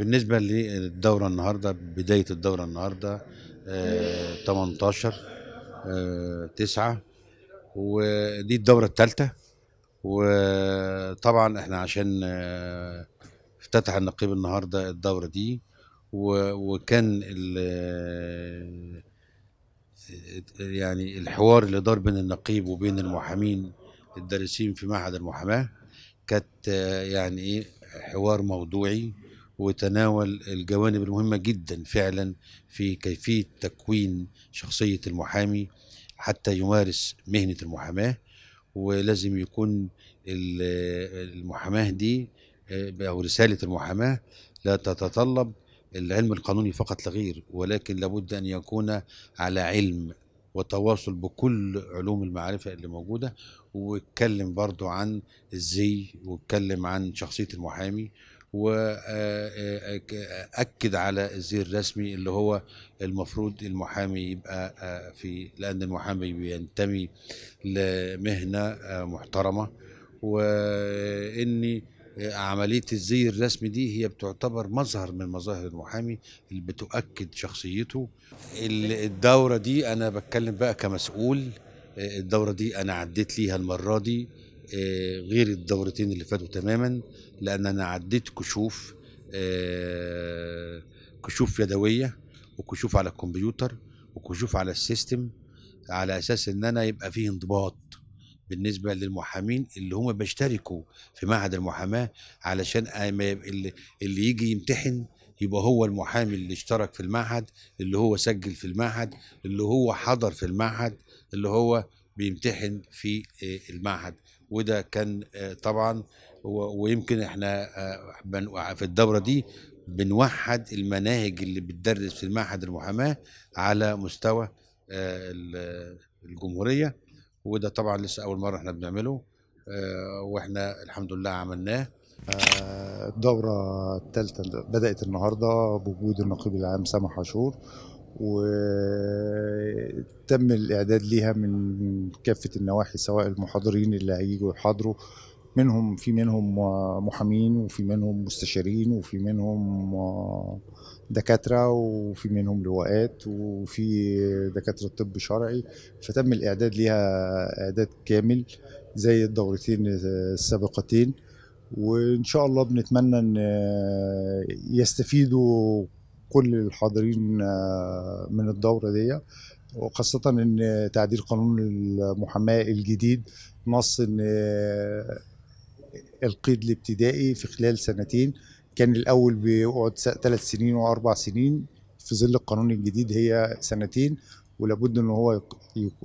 بالنسبه للدوره النهارده بدايه الدوره النهارده 18 آه، 9 آه، ودي الدوره الثالثه وطبعا احنا عشان آه، افتتح النقيب النهارده الدوره دي وكان يعني الحوار اللي دار بين النقيب وبين المحامين الدارسين في معهد المحاماه كانت يعني ايه حوار موضوعي وتناول الجوانب المهمة جدا فعلا في كيفية تكوين شخصية المحامي حتى يمارس مهنة المحاماة ولازم يكون المحاماة دي آه، أو رسالة المحاماة لا تتطلب العلم القانوني فقط لا غير ولكن لابد أن يكون على علم وتواصل بكل علوم المعرفة اللي موجودة واتكلم برضو عن الزي واتكلم عن شخصية المحامي واكد آه، آه، آه، على الزي الرسمي اللي هو المفروض المحامي يبقى في لان المحامي بينتمي لمهنه محترمه واني عمليه الزي الرسمي دي هي بتعتبر مظهر من مظاهر المحامي اللي بتؤكد شخصيته الدوره دي انا بتكلم بقى كمسؤول الدوره دي انا عديت ليها المره دي آه، غير الدورتين اللي فاتوا تماما لان انا عديت كشوف آه، كشوف يدويه وكشوف على الكمبيوتر وكشوف على السيستم على اساس ان انا يبقى فيه انضباط بالنسبه للمحامين اللي هم بيشتركوا في معهد المحاماه علشان اللي يجي يمتحن يبقى هو المحامي اللي اشترك في المعهد اللي هو سجل في المعهد اللي هو حضر في المعهد اللي هو بيمتحن في آه، المعهد وده كان آه، طبعا ويمكن احنا آه، في الدوره دي بنوحد المناهج اللي بتدرس في المعهد المحاماه على مستوى الجمهوريه وده طبعا لسه اول مره احنا بنعمله واحنا الحمد لله عملناه الدورة الثالثة بدأت النهاردة بوجود النقيب العام سامح عاشور وتم الاعداد ليها من كافه النواحي سواء المحاضرين اللي هيجوا يحاضروا منهم في منهم محامين وفي منهم مستشارين وفي منهم دكاترة وفي منهم لواءات وفي دكاترة طب شرعي فتم الإعداد ليها إعداد كامل زي الدورتين السابقتين وإن شاء الله بنتمنى أن يستفيدوا كل الحاضرين آه، من الدورة دي وخاصة ان تعديل قانون المحاماة الجديد نص ان آه، القيد الابتدائي في خلال سنتين كان الاول بيقعد ثلاث سنين واربع سنين في ظل القانون الجديد هي سنتين ولابد ان هو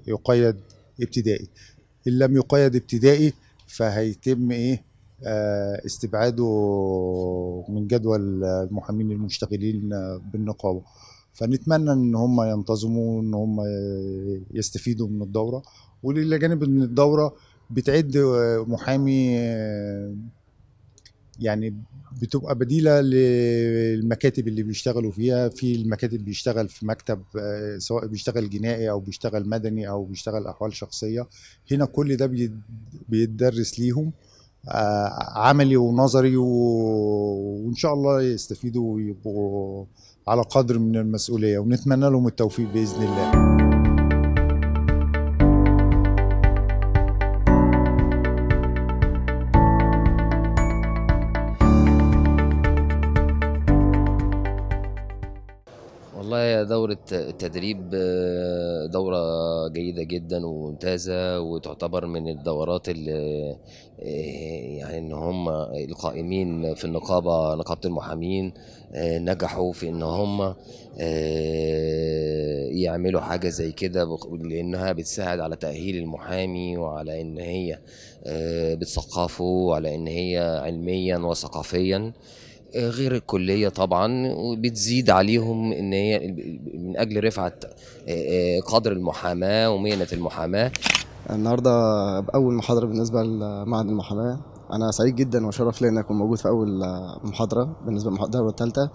يقيد ابتدائي ان لم يقيد ابتدائي فهيتم ايه آه، استبعاده من جدول المحامين المشتغلين آه، بالنقابه فنتمنى ان هم ينتظموا ان هم يستفيدوا من الدوره وللي جانب ان الدوره بتعد آه، محامي يعني بتبقى بديله للمكاتب اللي بيشتغلوا فيها في المكاتب بيشتغل في مكتب سواء بيشتغل جنائي او بيشتغل مدني او بيشتغل احوال شخصيه هنا كل ده بيدرس ليهم آه، عملي ونظري وان شاء الله يستفيدوا ويبقوا على قدر من المسؤوليه ونتمنى لهم التوفيق باذن الله والله دورة التدريب آه، دورة جيدة جدا وممتازة وتعتبر من الدورات اللي آه، يعني ان هم القائمين في النقابة نقابة المحامين آه، نجحوا في ان هم يعملوا حاجة زي كده لانها بتساعد على تأهيل المحامي وعلى ان هي بتثقفه وعلى ان هي علميا وثقافيا غير الكلية طبعا وبتزيد عليهم ان هي من اجل رفعة آه، آه، قدر المحاماة ومهنة المحاماة النهاردة بأول محاضرة بالنسبة لمعهد المحاماة أنا سعيد جدا وشرف لي أن أكون موجود في أول محاضرة بالنسبة للمحاضرة الثالثة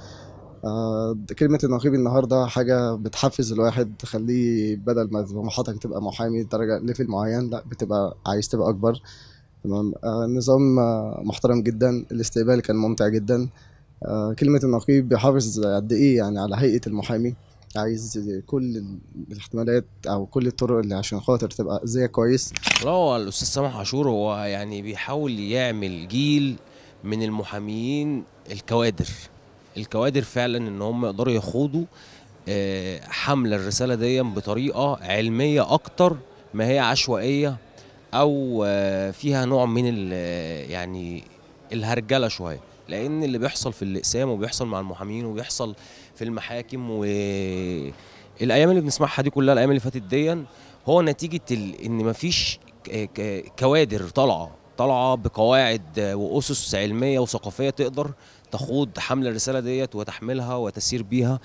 آه، كلمة النقيب النهاردة حاجة بتحفز الواحد تخليه بدل ما طموحاتك تبقى محامي درجة ليفل معين لا بتبقى عايز تبقى أكبر تمام النظام محترم جدا الاستقبال كان ممتع جدا آه، كلمة النقيب بيحافظ قد إيه يعني على هيئة المحامي عايز كل الاحتمالات او كل الطرق اللي عشان خاطر تبقى زي كويس لا هو الاستاذ سامح عاشور هو يعني بيحاول يعمل جيل من المحاميين الكوادر الكوادر فعلا ان هم يقدروا يخوضوا آه، حمل الرساله دي بطريقه علميه اكتر ما هي عشوائيه او آه، فيها نوع من يعني الهرجله شويه لان اللي بيحصل في الاقسام وبيحصل مع المحامين وبيحصل في المحاكم و الايام اللي بنسمعها دي كلها الايام اللي فاتت دي هو نتيجه ال... ان مفيش كوادر طالعه طالعه بقواعد واسس علميه وثقافيه تقدر تخوض حمل الرساله ديت وتحملها وتسير بيها